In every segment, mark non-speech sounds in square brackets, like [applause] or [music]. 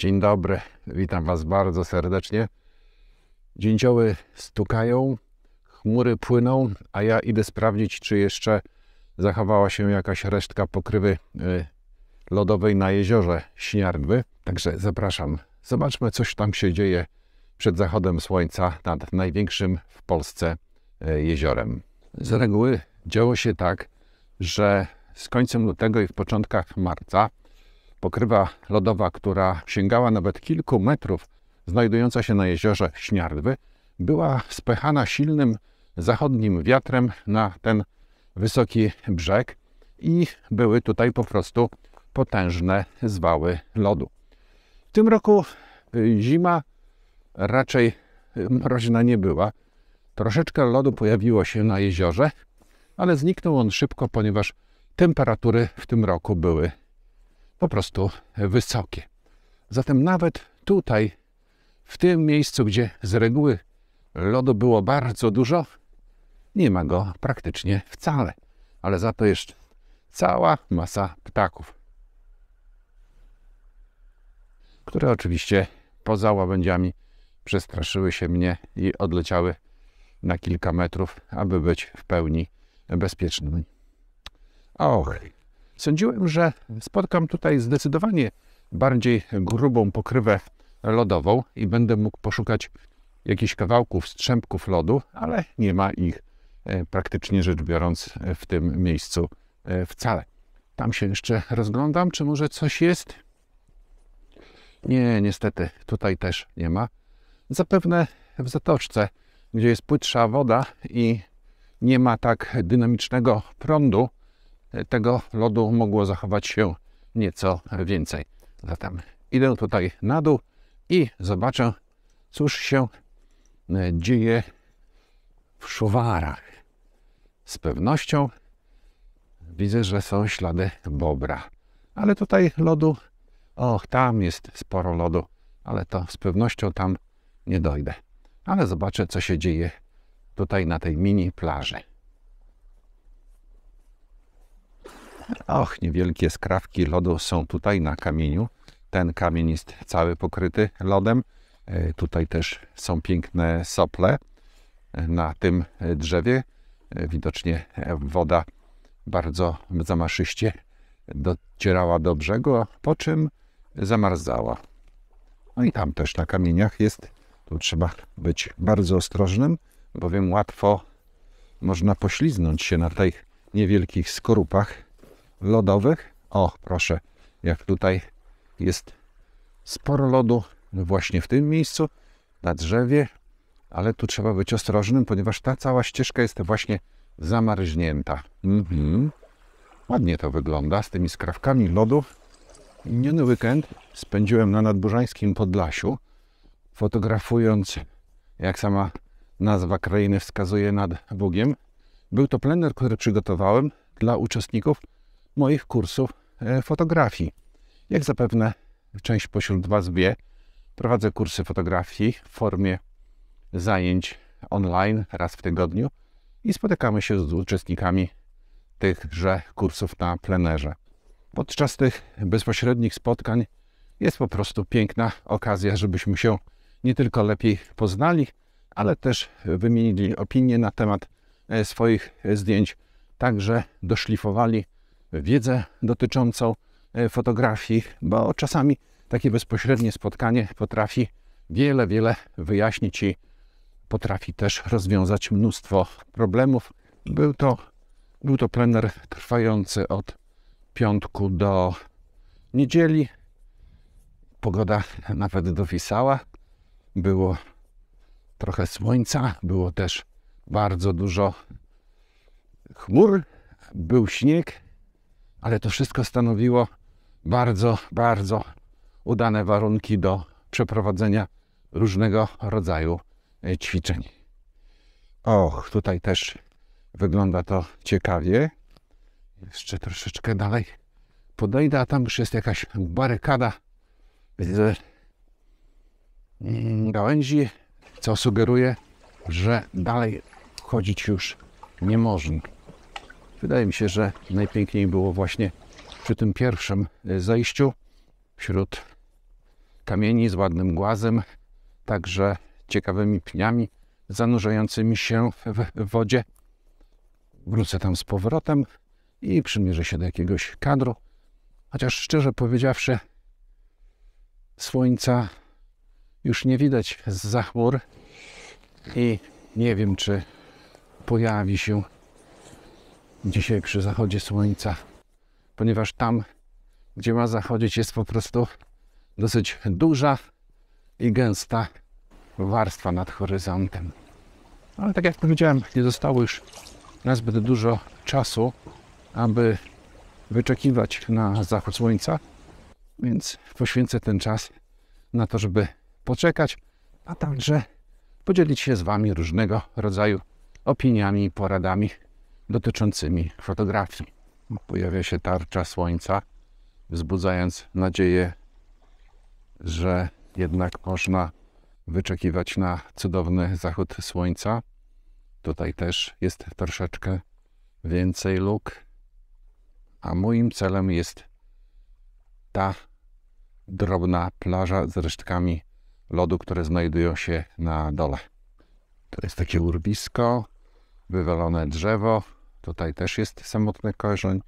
Dzień dobry, witam Was bardzo serdecznie. Dzięcioły stukają, chmury płyną, a ja idę sprawdzić, czy jeszcze zachowała się jakaś resztka pokrywy y, lodowej na jeziorze Śniargwy. Także zapraszam. Zobaczmy, coś tam się dzieje przed zachodem słońca nad największym w Polsce y, jeziorem. Z reguły działo się tak, że z końcem lutego i w początkach marca Pokrywa lodowa, która sięgała nawet kilku metrów, znajdująca się na jeziorze Śniardwy, była spychana silnym zachodnim wiatrem na ten wysoki brzeg i były tutaj po prostu potężne zwały lodu. W tym roku y, zima raczej y, mroźna nie była. Troszeczkę lodu pojawiło się na jeziorze, ale zniknął on szybko, ponieważ temperatury w tym roku były po prostu wysokie. Zatem nawet tutaj, w tym miejscu, gdzie z reguły lodu było bardzo dużo, nie ma go praktycznie wcale, ale za to jest cała masa ptaków, które oczywiście poza łabędziami przestraszyły się mnie i odleciały na kilka metrów, aby być w pełni bezpiecznymi. Och, Sądziłem, że spotkam tutaj zdecydowanie bardziej grubą pokrywę lodową i będę mógł poszukać jakichś kawałków, strzępków lodu, ale nie ma ich e, praktycznie rzecz biorąc w tym miejscu e, wcale. Tam się jeszcze rozglądam, czy może coś jest? Nie, niestety tutaj też nie ma. Zapewne w zatoczce, gdzie jest płytsza woda i nie ma tak dynamicznego prądu, tego lodu mogło zachować się nieco więcej. Zatem idę tutaj na dół i zobaczę, cóż się e, dzieje w szuwarach. Z pewnością widzę, że są ślady bobra. Ale tutaj lodu, och, tam jest sporo lodu, ale to z pewnością tam nie dojdę. Ale zobaczę, co się dzieje tutaj na tej mini plaży. Och, niewielkie skrawki lodu są tutaj na kamieniu. Ten kamień jest cały pokryty lodem. E, tutaj też są piękne sople e, na tym drzewie. E, widocznie woda bardzo zamaszyście docierała do brzegu, po czym zamarzała. No i tam też na kamieniach jest. Tu trzeba być bardzo ostrożnym, bowiem łatwo można pośliznąć się na tych niewielkich skorupach lodowych. O, proszę, jak tutaj jest sporo lodu właśnie w tym miejscu, na drzewie, ale tu trzeba być ostrożnym, ponieważ ta cała ścieżka jest właśnie zamarznięta. Mhm. Ładnie to wygląda z tymi skrawkami lodu. Miniony weekend spędziłem na nadburzańskim Podlasiu, fotografując, jak sama nazwa krainy wskazuje, nad Bugiem. Był to plener, który przygotowałem dla uczestników moich kursów e, fotografii. Jak zapewne część pośród Was wie, prowadzę kursy fotografii w formie zajęć online raz w tygodniu i spotykamy się z uczestnikami tychże kursów na plenerze. Podczas tych bezpośrednich spotkań jest po prostu piękna okazja, żebyśmy się nie tylko lepiej poznali, ale też wymienili opinie na temat e, swoich e, zdjęć, także doszlifowali wiedzę dotyczącą e, fotografii, bo czasami takie bezpośrednie spotkanie potrafi wiele, wiele wyjaśnić i potrafi też rozwiązać mnóstwo problemów. Był to, był to plener trwający od piątku do niedzieli. Pogoda nawet dowisała. Było trochę słońca, było też bardzo dużo chmur, był śnieg, ale to wszystko stanowiło bardzo, bardzo udane warunki do przeprowadzenia różnego rodzaju e, ćwiczeń. Och, tutaj też wygląda to ciekawie. Jeszcze troszeczkę dalej podejdę, a tam już jest jakaś barykada z mm, gałęzi, co sugeruje, że dalej chodzić już nie można. Wydaje mi się, że najpiękniej było właśnie przy tym pierwszym e, zejściu wśród kamieni z ładnym głazem, także ciekawymi pniami zanurzającymi się w wodzie. Wrócę tam z powrotem i przymierzę się do jakiegoś kadru. Chociaż szczerze powiedziawszy, słońca już nie widać z chmur i nie wiem, czy pojawi się dzisiaj przy zachodzie słońca, ponieważ tam, gdzie ma zachodzić, jest po prostu dosyć duża i gęsta warstwa nad horyzontem. Ale tak jak powiedziałem, nie zostało już nazbyt dużo czasu, aby wyczekiwać na zachód słońca, więc poświęcę ten czas na to, żeby poczekać, a także podzielić się z Wami różnego rodzaju opiniami i poradami dotyczącymi fotografii. Pojawia się tarcza słońca, wzbudzając nadzieję, że jednak można wyczekiwać na cudowny zachód słońca. Tutaj też jest troszeczkę więcej luk, a moim celem jest ta drobna plaża z resztkami lodu, które znajdują się na dole. To jest takie urbisko, wywalone drzewo, Tutaj też jest samotny korzeń,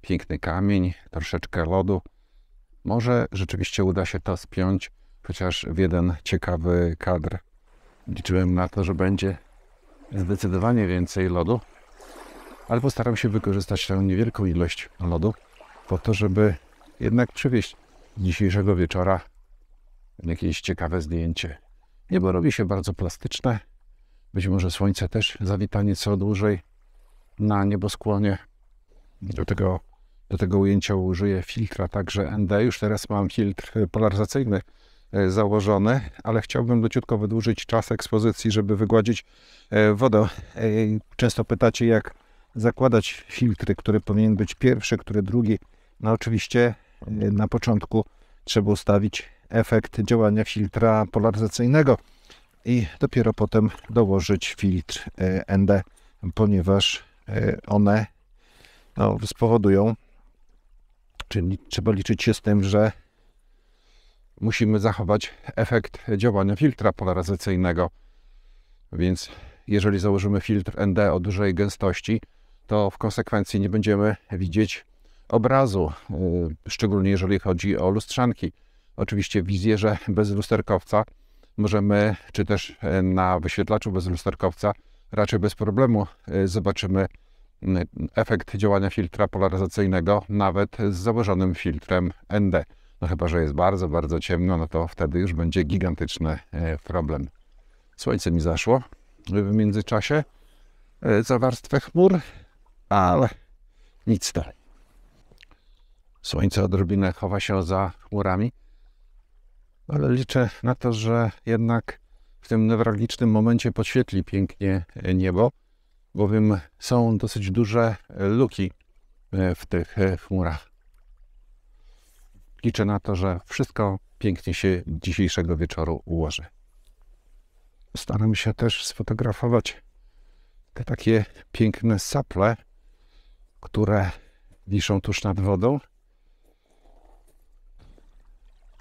piękny kamień, troszeczkę lodu. Może rzeczywiście uda się to spiąć, chociaż w jeden ciekawy kadr. Liczyłem na to, że będzie zdecydowanie więcej lodu, ale postaram się wykorzystać tę niewielką ilość lodu po to, żeby jednak przywieźć dzisiejszego wieczora jakieś ciekawe zdjęcie. Niebo robi się bardzo plastyczne. Być może słońce też zawita nieco dłużej na nieboskłonie. Do tego, do tego ujęcia użyję filtra, także ND. Już teraz mam filtr polaryzacyjny e, założony, ale chciałbym leciutko wydłużyć czas ekspozycji, żeby wygładzić e, wodę. E, często pytacie, jak zakładać filtry, który powinien być pierwszy, który drugi. No oczywiście na początku trzeba ustawić efekt działania filtra polaryzacyjnego i dopiero potem dołożyć filtr ND, ponieważ Y, one no, spowodują, czyli trzeba liczyć się z tym, że musimy zachować efekt działania filtra polaryzacyjnego. Więc jeżeli założymy filtr ND o dużej gęstości, to w konsekwencji nie będziemy widzieć obrazu, y, szczególnie jeżeli chodzi o lustrzanki. Oczywiście wizję, że bez lusterkowca możemy, czy też y, na wyświetlaczu bez lusterkowca raczej bez problemu e, zobaczymy efekt działania filtra polaryzacyjnego nawet z założonym filtrem ND. No chyba, że jest bardzo, bardzo ciemno, no to wtedy już będzie gigantyczny e, problem. Słońce mi zaszło e, w międzyczasie za warstwę chmur, ale nic dalej. Słońce odrobinę chowa się za chmurami, ale liczę na to, że jednak w tym newralgicznym momencie podświetli pięknie e, niebo, bowiem są dosyć duże e, luki e, w tych chmurach. Liczę na to, że wszystko pięknie się dzisiejszego wieczoru ułoży. Staram się też sfotografować te takie piękne saple, które wiszą tuż nad wodą.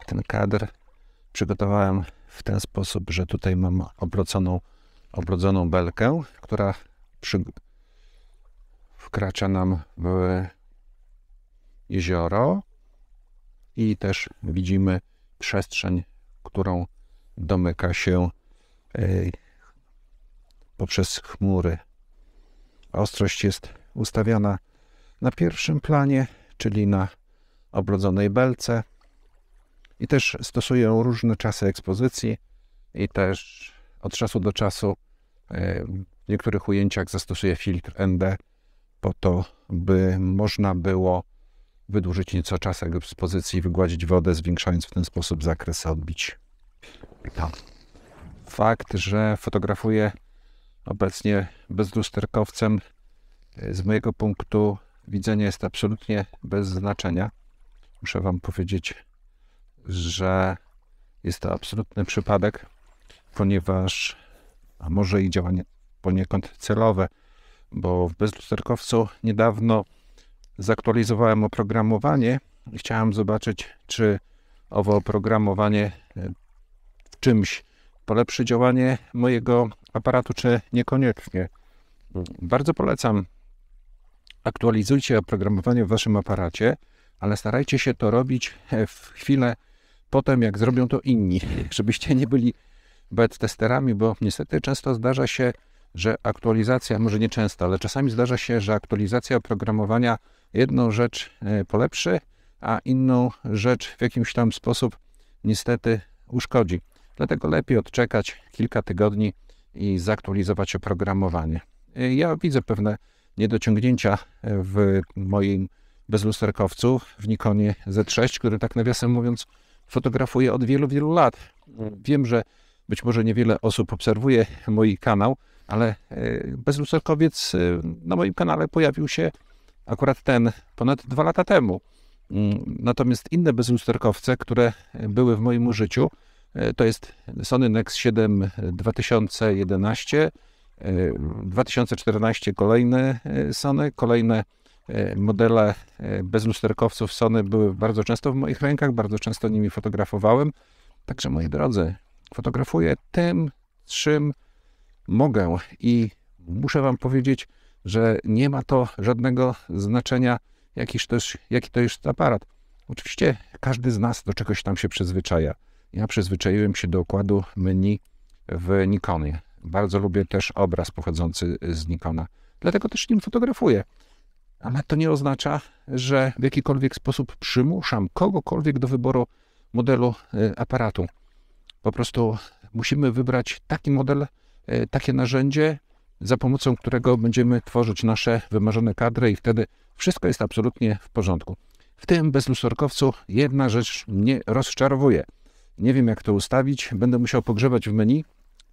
Ten kadr przygotowałem w ten sposób, że tutaj mam obroconą, obrodzoną belkę, która przy... wkracza nam w jezioro i też widzimy przestrzeń, którą domyka się e, poprzez chmury. Ostrość jest ustawiana na pierwszym planie, czyli na obrodzonej belce, i też stosuję różne czasy ekspozycji i też od czasu do czasu e, w niektórych ujęciach zastosuję filtr ND po to, by można było wydłużyć nieco czas ekspozycji, wygładzić wodę, zwiększając w ten sposób zakres odbić. Fakt, że fotografuję obecnie bezlusterkowcem, e, z mojego punktu widzenia jest absolutnie bez znaczenia. Muszę Wam powiedzieć, że jest to absolutny przypadek, ponieważ, a może i działanie poniekąd celowe, bo w bezlusterkowcu niedawno zaktualizowałem oprogramowanie i chciałem zobaczyć, czy owo oprogramowanie e, w czymś polepszy działanie mojego aparatu, czy niekoniecznie. Bardzo polecam. Aktualizujcie oprogramowanie w waszym aparacie, ale starajcie się to robić e, w chwilę potem, jak zrobią to inni, [laughs] żebyście nie byli bet-testerami, bo niestety często zdarza się, że aktualizacja, może nie często, ale czasami zdarza się, że aktualizacja oprogramowania jedną rzecz e, polepszy, a inną rzecz w jakimś tam sposób niestety uszkodzi. Dlatego lepiej odczekać kilka tygodni i zaktualizować oprogramowanie. E, ja widzę pewne niedociągnięcia e, w moim bezlusterkowcu, w Nikonie Z6, który tak nawiasem mówiąc fotografuję od wielu, wielu lat. Mm. Wiem, że być może niewiele osób obserwuje mój kanał, ale e, bezlusterkowiec e, na moim kanale pojawił się akurat ten ponad dwa lata temu. Mm, natomiast inne bezlusterkowce, które były w moim użyciu, e, to jest Sony Nex 7 2011, 2014 kolejne Sony, kolejne E, modele e, bezlusterkowców Sony były bardzo często w moich rękach, bardzo często nimi fotografowałem. Także moi drodzy, fotografuję tym, czym mogę i muszę wam powiedzieć, że nie ma to żadnego znaczenia, to jest, jaki to jest aparat. Oczywiście każdy z nas do czegoś tam się przyzwyczaja. Ja przyzwyczaiłem się do okładu menu w Nikonie. Bardzo lubię też obraz pochodzący z Nikona. Dlatego też nim fotografuję ale to nie oznacza, że w jakikolwiek sposób przymuszam kogokolwiek do wyboru modelu e, aparatu. Po prostu musimy wybrać taki model, e, takie narzędzie, za pomocą którego będziemy tworzyć nasze wymarzone kadry i wtedy wszystko jest absolutnie w porządku. W tym bezlusorkowcu jedna rzecz mnie rozczarowuje. Nie wiem, jak to ustawić. Będę musiał pogrzebać w menu.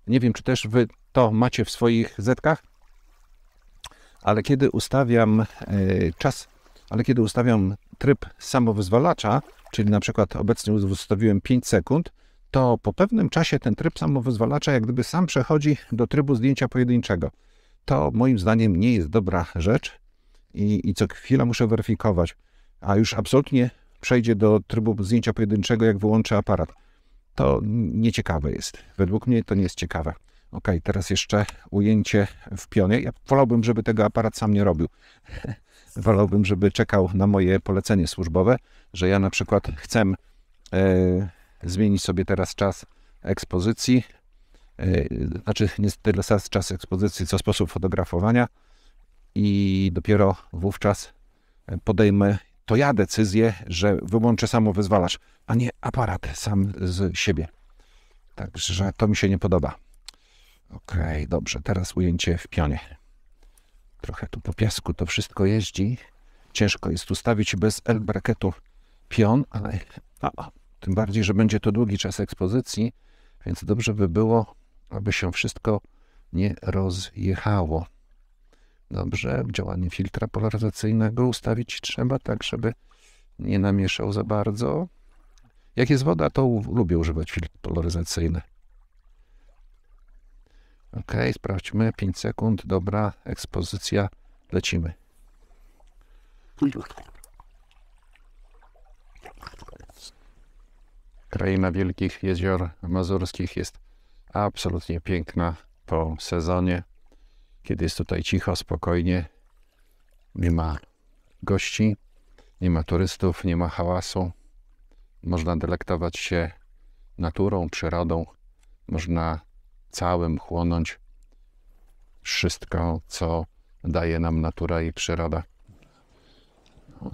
Nie wiem, czy też wy to macie w swoich zetkach ale kiedy ustawiam e, czas, ale kiedy ustawiam tryb samowyzwalacza, czyli na przykład obecnie ustawiłem 5 sekund, to po pewnym czasie ten tryb samowyzwalacza jak gdyby sam przechodzi do trybu zdjęcia pojedynczego. To moim zdaniem nie jest dobra rzecz i, i co chwila muszę weryfikować, a już absolutnie przejdzie do trybu zdjęcia pojedynczego, jak wyłączę aparat. To nieciekawe jest. Według mnie to nie jest ciekawe. Ok, teraz jeszcze ujęcie w pionie. Ja wolałbym, żeby tego aparat sam nie robił. [laughs] wolałbym, żeby czekał na moje polecenie służbowe, że ja na przykład chcę e, zmienić sobie teraz czas ekspozycji, e, znaczy nie tyle czas ekspozycji, co sposób fotografowania i dopiero wówczas podejmę to ja decyzję, że wyłączę samo wyzwalacz, a nie aparat sam z siebie. Także to mi się nie podoba. Okej, okay, dobrze, teraz ujęcie w pionie. Trochę tu po piasku to wszystko jeździ. Ciężko jest ustawić bez L braketu pion, ale a, tym bardziej, że będzie to długi czas ekspozycji, więc dobrze by było, aby się wszystko nie rozjechało. Dobrze, działanie filtra polaryzacyjnego ustawić trzeba tak, żeby nie namieszał za bardzo. Jak jest woda, to lubię używać filtr polaryzacyjny. Ok, sprawdźmy. 5 sekund, dobra, ekspozycja, lecimy. Kraina Wielkich Jezior Mazurskich jest absolutnie piękna po sezonie, kiedy jest tutaj cicho, spokojnie, nie ma gości, nie ma turystów, nie ma hałasu. Można delektować się naturą, przyrodą, można całym chłonąć wszystko, co daje nam natura i przyroda.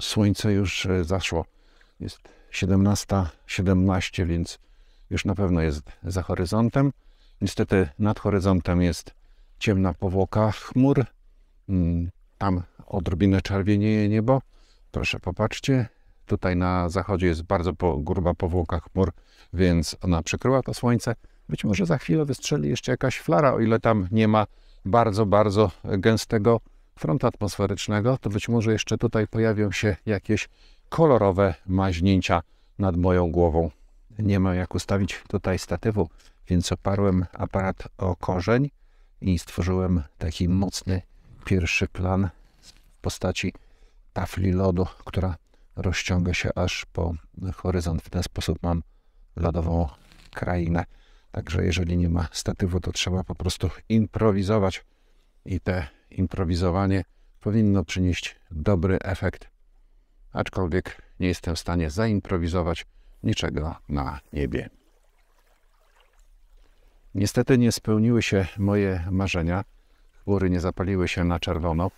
Słońce już e, zaszło. Jest 17.17, więc już na pewno jest za horyzontem. Niestety nad horyzontem jest ciemna powłoka chmur. Mm, tam odrobinę czerwienieje niebo. Proszę popatrzcie, tutaj na zachodzie jest bardzo gruba powłoka chmur, więc ona przykryła to słońce. Być może za chwilę wystrzeli jeszcze jakaś flara, o ile tam nie ma bardzo, bardzo gęstego frontu atmosferycznego, to być może jeszcze tutaj pojawią się jakieś kolorowe maźnięcia nad moją głową. Nie mam jak ustawić tutaj statywu, więc oparłem aparat o korzeń i stworzyłem taki mocny pierwszy plan w postaci tafli lodu, która rozciąga się aż po horyzont. W ten sposób mam lodową krainę. Także jeżeli nie ma statywu, to trzeba po prostu improwizować i te improwizowanie powinno przynieść dobry efekt. Aczkolwiek nie jestem w stanie zaimprowizować niczego na niebie. Niestety nie spełniły się moje marzenia. Chmury nie zapaliły się na czerwono.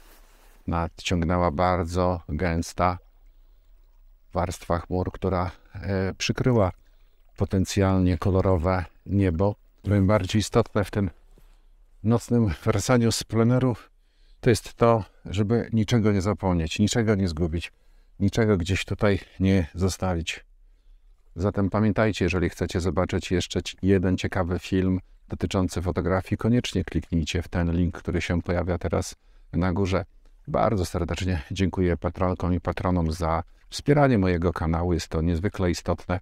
Nadciągnęła bardzo gęsta warstwa chmur, która e, przykryła potencjalnie kolorowe niebo. Najbardziej istotne w tym nocnym wersaniu z to jest to, żeby niczego nie zapomnieć, niczego nie zgubić, niczego gdzieś tutaj nie zostawić. Zatem pamiętajcie, jeżeli chcecie zobaczyć jeszcze jeden ciekawy film dotyczący fotografii, koniecznie kliknijcie w ten link, który się pojawia teraz na górze. Bardzo serdecznie dziękuję patronkom i patronom za wspieranie mojego kanału. Jest to niezwykle istotne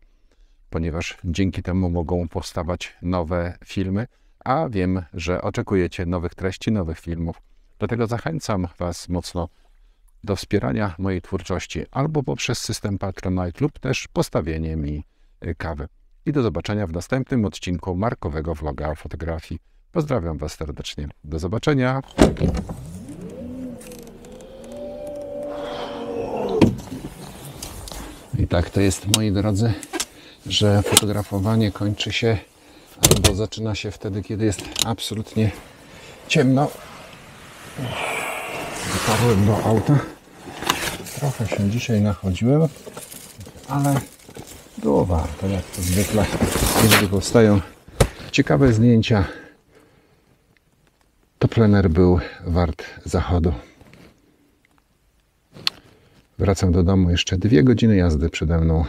ponieważ dzięki temu mogą powstawać nowe filmy, a wiem, że oczekujecie nowych treści, nowych filmów. Dlatego zachęcam Was mocno do wspierania mojej twórczości albo poprzez system Patronite lub też postawienie mi y, kawy. I do zobaczenia w następnym odcinku markowego vloga o fotografii. Pozdrawiam Was serdecznie. Do zobaczenia. I tak to jest, moi drodzy że fotografowanie kończy się albo zaczyna się wtedy, kiedy jest absolutnie ciemno. Dotarłem do auta. Trochę się dzisiaj nachodziłem, ale było warto, jak to zwykle, jeżeli powstają ciekawe zdjęcia. To plener był wart zachodu. Wracam do domu, jeszcze dwie godziny jazdy przede mną.